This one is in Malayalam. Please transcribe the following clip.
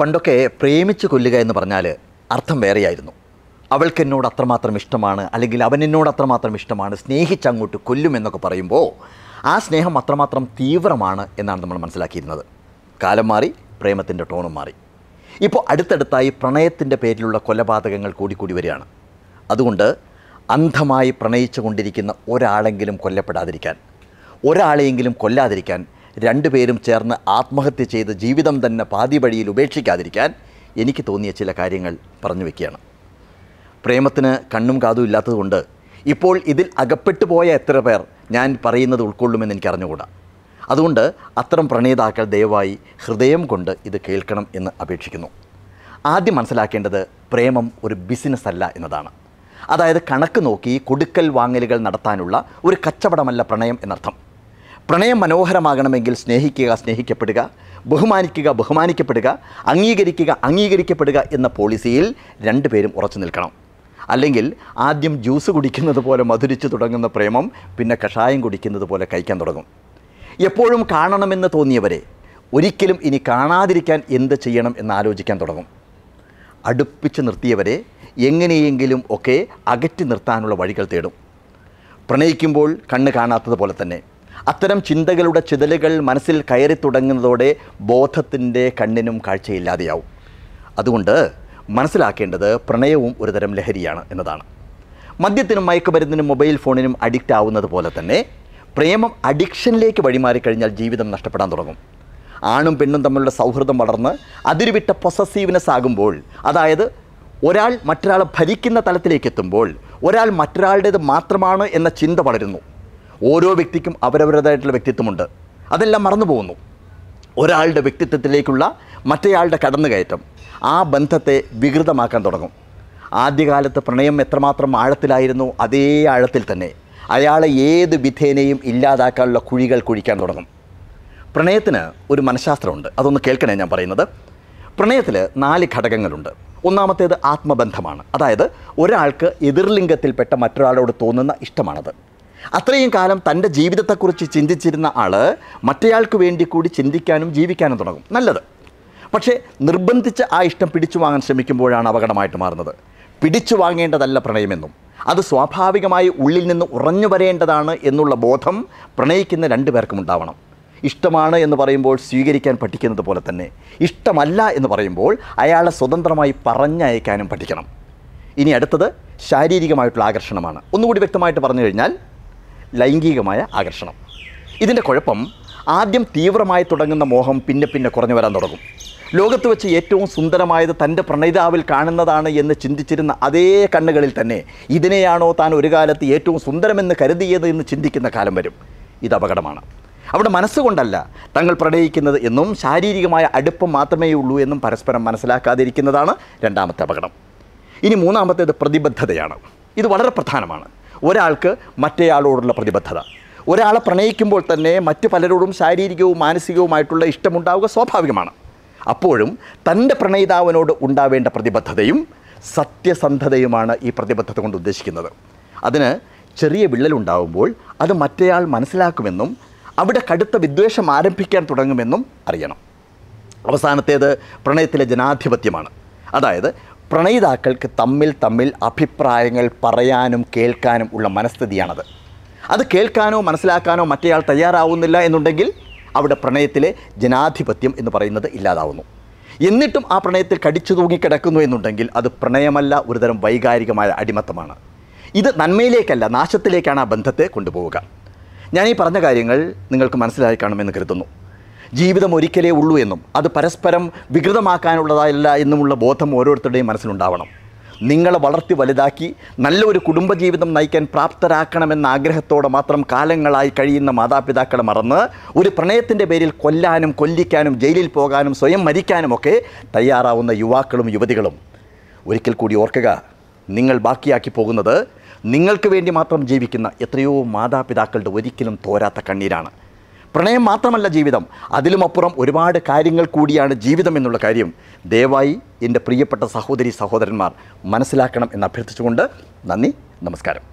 പണ്ടൊക്കെ പ്രേമിച്ച് കൊല്ലുക എന്ന് പറഞ്ഞാൽ അർത്ഥം വേറെയായിരുന്നു അവൾക്ക് എന്നോട് അത്രമാത്രം ഇഷ്ടമാണ് അല്ലെങ്കിൽ അവൻ എന്നോട് അത്രമാത്രം ഇഷ്ടമാണ് സ്നേഹിച്ച് അങ്ങോട്ട് കൊല്ലുമെന്നൊക്കെ പറയുമ്പോൾ ആ സ്നേഹം അത്രമാത്രം തീവ്രമാണ് എന്നാണ് നമ്മൾ മനസ്സിലാക്കിയിരുന്നത് കാലം മാറി പ്രേമത്തിൻ്റെ ടോണും മാറി ഇപ്പോൾ അടുത്തടുത്തായി പ്രണയത്തിൻ്റെ പേരിലുള്ള കൊലപാതകങ്ങൾ കൂടിക്കൂടി വരികയാണ് അതുകൊണ്ട് അന്ധമായി പ്രണയിച്ചു കൊണ്ടിരിക്കുന്ന ഒരാളെങ്കിലും കൊല്ലപ്പെടാതിരിക്കാൻ ഒരാളെയെങ്കിലും കൊല്ലാതിരിക്കാൻ രണ്ടുപേരും ചേർന്ന് ആത്മഹത്യ ചെയ്ത് ജീവിതം തന്നെ പാതി വഴിയിൽ ഉപേക്ഷിക്കാതിരിക്കാൻ എനിക്ക് തോന്നിയ ചില കാര്യങ്ങൾ പറഞ്ഞു വയ്ക്കുകയാണ് പ്രേമത്തിന് കണ്ണും കാതും ഇല്ലാത്തതുകൊണ്ട് ഇപ്പോൾ ഇതിൽ അകപ്പെട്ടു പോയ എത്ര പേർ ഞാൻ പറയുന്നത് ഉൾക്കൊള്ളുമെന്ന് എനിക്ക് അറിഞ്ഞുകൂടാ അതുകൊണ്ട് അത്തരം പ്രണേതാക്കൾ ദയവായി ഹൃദയം കൊണ്ട് ഇത് കേൾക്കണം എന്ന് അപേക്ഷിക്കുന്നു ആദ്യം മനസ്സിലാക്കേണ്ടത് പ്രേമം ഒരു ബിസിനസ് അല്ല എന്നതാണ് അതായത് കണക്ക് നോക്കി കൊടുക്കൽ വാങ്ങലുകൾ നടത്താനുള്ള ഒരു കച്ചവടമല്ല പ്രണയം എന്നർത്ഥം പ്രണയം മനോഹരമാകണമെങ്കിൽ സ്നേഹിക്കുക സ്നേഹിക്കപ്പെടുക ബഹുമാനിക്കുക ബഹുമാനിക്കപ്പെടുക അംഗീകരിക്കുക അംഗീകരിക്കപ്പെടുക എന്ന പോളിസിയിൽ രണ്ടുപേരും ഉറച്ചു നിൽക്കണം അല്ലെങ്കിൽ ആദ്യം ജ്യൂസ് കുടിക്കുന്നത് പോലെ മധുരിച്ച് തുടങ്ങുന്ന പ്രേമം പിന്നെ കഷായം കുടിക്കുന്നത് പോലെ കഴിക്കാൻ തുടങ്ങും എപ്പോഴും കാണണമെന്ന് തോന്നിയവരെ ഒരിക്കലും ഇനി കാണാതിരിക്കാൻ എന്ത് ചെയ്യണം എന്ന് ആലോചിക്കാൻ തുടങ്ങും അടുപ്പിച്ച് നിർത്തിയവരെ എങ്ങനെയെങ്കിലും ഒക്കെ അകറ്റി നിർത്താനുള്ള വഴികൾ തേടും പ്രണയിക്കുമ്പോൾ കണ്ണ് കാണാത്തത് പോലെ തന്നെ അത്തരം ചിന്തകളുടെ ചിതലുകൾ മനസ്സിൽ കയറി തുടങ്ങുന്നതോടെ ബോധത്തിൻ്റെ കണ്ണിനും കാഴ്ചയില്ലാതെയാവും അതുകൊണ്ട് മനസ്സിലാക്കേണ്ടത് പ്രണയവും ഒരുതരം ലഹരിയാണ് എന്നതാണ് മദ്യത്തിനും മയക്കുമരുന്നിനും മൊബൈൽ ഫോണിനും അഡിക്റ്റ് ആവുന്നത് പോലെ തന്നെ പ്രേമം അഡിക്ഷനിലേക്ക് വഴിമാറിക്കഴിഞ്ഞാൽ ജീവിതം നഷ്ടപ്പെടാൻ തുടങ്ങും ആണും പെണ്ണും തമ്മിലുള്ള സൗഹൃദം വളർന്ന് അതിരുവിട്ട പൊസസീവ്നെസ് ആകുമ്പോൾ അതായത് ഒരാൾ മറ്റൊരാളെ ഭരിക്കുന്ന തലത്തിലേക്ക് എത്തുമ്പോൾ ഒരാൾ മറ്റൊരാളുടേത് മാത്രമാണ് എന്ന ചിന്ത വളരുന്നു ഓരോ വ്യക്തിക്കും അവരവരുടേതായിട്ടുള്ള വ്യക്തിത്വമുണ്ട് അതെല്ലാം മറന്നു പോകുന്നു ഒരാളുടെ വ്യക്തിത്വത്തിലേക്കുള്ള മറ്റേയാളുടെ കടന്നുകയറ്റം ആ ബന്ധത്തെ വികൃതമാക്കാൻ തുടങ്ങും ആദ്യകാലത്ത് പ്രണയം എത്രമാത്രം ആഴത്തിലായിരുന്നു അതേ ആഴത്തിൽ തന്നെ അയാളെ ഏത് വിധേനയും ഇല്ലാതാക്കാനുള്ള കുഴികൾ കുഴിക്കാൻ തുടങ്ങും പ്രണയത്തിന് ഒരു മനഃശാസ്ത്രമുണ്ട് അതൊന്ന് കേൾക്കണേ ഞാൻ പറയുന്നത് പ്രണയത്തിൽ നാല് ഘടകങ്ങളുണ്ട് ഒന്നാമത്തേത് ആത്മബന്ധമാണ് അതായത് ഒരാൾക്ക് എതിർലിംഗത്തിൽപ്പെട്ട മറ്റൊരാളോട് തോന്നുന്ന ഇഷ്ടമാണത് അത്രയും കാലം തൻ്റെ ജീവിതത്തെക്കുറിച്ച് ചിന്തിച്ചിരുന്ന ആൾ മറ്റേയാൾക്ക് വേണ്ടി കൂടി ചിന്തിക്കാനും ജീവിക്കാനും തുടങ്ങും നല്ലത് പക്ഷേ നിർബന്ധിച്ച് ആ ഇഷ്ടം പിടിച്ചു വാങ്ങാൻ ശ്രമിക്കുമ്പോഴാണ് അപകടമായിട്ട് മാറുന്നത് പിടിച്ചു വാങ്ങേണ്ടതല്ല പ്രണയമെന്നും അത് സ്വാഭാവികമായി ഉള്ളിൽ നിന്ന് ഉറഞ്ഞു വരേണ്ടതാണ് എന്നുള്ള ബോധം പ്രണയിക്കുന്ന രണ്ടു പേർക്കും ഉണ്ടാവണം ഇഷ്ടമാണ് എന്ന് പറയുമ്പോൾ സ്വീകരിക്കാൻ പഠിക്കുന്നത് പോലെ തന്നെ ഇഷ്ടമല്ല എന്ന് പറയുമ്പോൾ അയാളെ സ്വതന്ത്രമായി പറഞ്ഞയക്കാനും പഠിക്കണം ഇനി അടുത്തത് ശാരീരികമായിട്ടുള്ള ആകർഷണമാണ് ഒന്നുകൂടി വ്യക്തമായിട്ട് പറഞ്ഞു കഴിഞ്ഞാൽ ലൈംഗികമായ ആകർഷണം ഇതിൻ്റെ കുഴപ്പം ആദ്യം തീവ്രമായി തുടങ്ങുന്ന മോഹം പിന്നെ പിന്നെ കുറഞ്ഞു വരാൻ തുടങ്ങും ലോകത്ത് വെച്ച് ഏറ്റവും സുന്ദരമായത് തൻ്റെ പ്രണയിതാവിൽ കാണുന്നതാണ് എന്ന് ചിന്തിച്ചിരുന്ന അതേ കണ്ണുകളിൽ തന്നെ ഇതിനെയാണോ താൻ ഒരു കാലത്ത് ഏറ്റവും സുന്ദരമെന്ന് കരുതിയത് എന്ന് ചിന്തിക്കുന്ന കാലം വരും ഇത് അപകടമാണ് അവിടെ മനസ്സുകൊണ്ടല്ല തങ്ങൾ പ്രണയിക്കുന്നത് എന്നും ശാരീരികമായ അടുപ്പം മാത്രമേ ഉള്ളൂ എന്നും പരസ്പരം മനസ്സിലാക്കാതിരിക്കുന്നതാണ് രണ്ടാമത്തെ അപകടം ഇനി മൂന്നാമത്തേത് പ്രതിബദ്ധതയാണ് ഇത് വളരെ പ്രധാനമാണ് ഒരാൾക്ക് മറ്റേയാളോടുള്ള പ്രതിബദ്ധത ഒരാളെ പ്രണയിക്കുമ്പോൾ തന്നെ മറ്റു പലരോടും ശാരീരികവും മാനസികവുമായിട്ടുള്ള ഇഷ്ടമുണ്ടാവുക സ്വാഭാവികമാണ് അപ്പോഴും തൻ്റെ പ്രണയിതാവിനോട് ഉണ്ടാവേണ്ട പ്രതിബദ്ധതയും സത്യസന്ധതയുമാണ് ഈ പ്രതിബദ്ധത കൊണ്ട് ഉദ്ദേശിക്കുന്നത് അതിന് ചെറിയ വിള്ളലുണ്ടാവുമ്പോൾ അത് മറ്റേയാൾ മനസ്സിലാക്കുമെന്നും അവിടെ കടുത്ത വിദ്വേഷം ആരംഭിക്കാൻ തുടങ്ങുമെന്നും അറിയണം അവസാനത്തേത് പ്രണയത്തിലെ ജനാധിപത്യമാണ് അതായത് പ്രണയിതാക്കൾക്ക് തമ്മിൽ തമ്മിൽ അഭിപ്രായങ്ങൾ പറയാനും കേൾക്കാനും ഉള്ള മനസ്ഥിതിയാണത് അത് കേൾക്കാനോ മനസ്സിലാക്കാനോ മറ്റേയാൾ തയ്യാറാവുന്നില്ല എന്നുണ്ടെങ്കിൽ അവിടെ പ്രണയത്തിലെ ജനാധിപത്യം എന്ന് പറയുന്നത് ഇല്ലാതാവുന്നു എന്നിട്ടും ആ പ്രണയത്തിൽ കടിച്ചു തൂങ്ങിക്കിടക്കുന്നു എന്നുണ്ടെങ്കിൽ അത് പ്രണയമല്ല ഒരുതരം വൈകാരികമായ അടിമത്തമാണ് ഇത് നന്മയിലേക്കല്ല നാശത്തിലേക്കാണ് ആ ബന്ധത്തെ കൊണ്ടുപോവുക ഞാൻ ഈ പറഞ്ഞ കാര്യങ്ങൾ നിങ്ങൾക്ക് മനസ്സിലായി കാണുമെന്ന് കരുതുന്നു ജീവിതം ഒരിക്കലേ ഉള്ളൂ എന്നും അത് പരസ്പരം വികൃതമാക്കാനുള്ളതല്ല എന്നുമുള്ള ബോധം ഓരോരുത്തരുടെയും മനസ്സിലുണ്ടാവണം നിങ്ങളെ വളർത്തി വലുതാക്കി നല്ലൊരു കുടുംബജീവിതം നയിക്കാൻ പ്രാപ്തരാക്കണമെന്ന ആഗ്രഹത്തോടെ മാത്രം കാലങ്ങളായി കഴിയുന്ന മാതാപിതാക്കളെ മറന്ന് ഒരു പ്രണയത്തിൻ്റെ പേരിൽ കൊല്ലാനും കൊല്ലിക്കാനും ജയിലിൽ പോകാനും സ്വയം മരിക്കാനുമൊക്കെ തയ്യാറാവുന്ന യുവാക്കളും യുവതികളും ഒരിക്കൽ കൂടി ഓർക്കുക നിങ്ങൾ ബാക്കിയാക്കി പോകുന്നത് നിങ്ങൾക്ക് വേണ്ടി മാത്രം ജീവിക്കുന്ന എത്രയോ മാതാപിതാക്കളുടെ ഒരിക്കലും തോരാത്ത കണ്ണീരാണ് പ്രണയം മാത്രമല്ല ജീവിതം അതിലുമപ്പുറം ഒരുപാട് കാര്യങ്ങൾ കൂടിയാണ് ജീവിതം എന്നുള്ള കാര്യം ദയവായി എൻ്റെ പ്രിയപ്പെട്ട സഹോദരി സഹോദരന്മാർ മനസ്സിലാക്കണം എന്ന് അഭ്യർത്ഥിച്ചുകൊണ്ട് നന്ദി നമസ്കാരം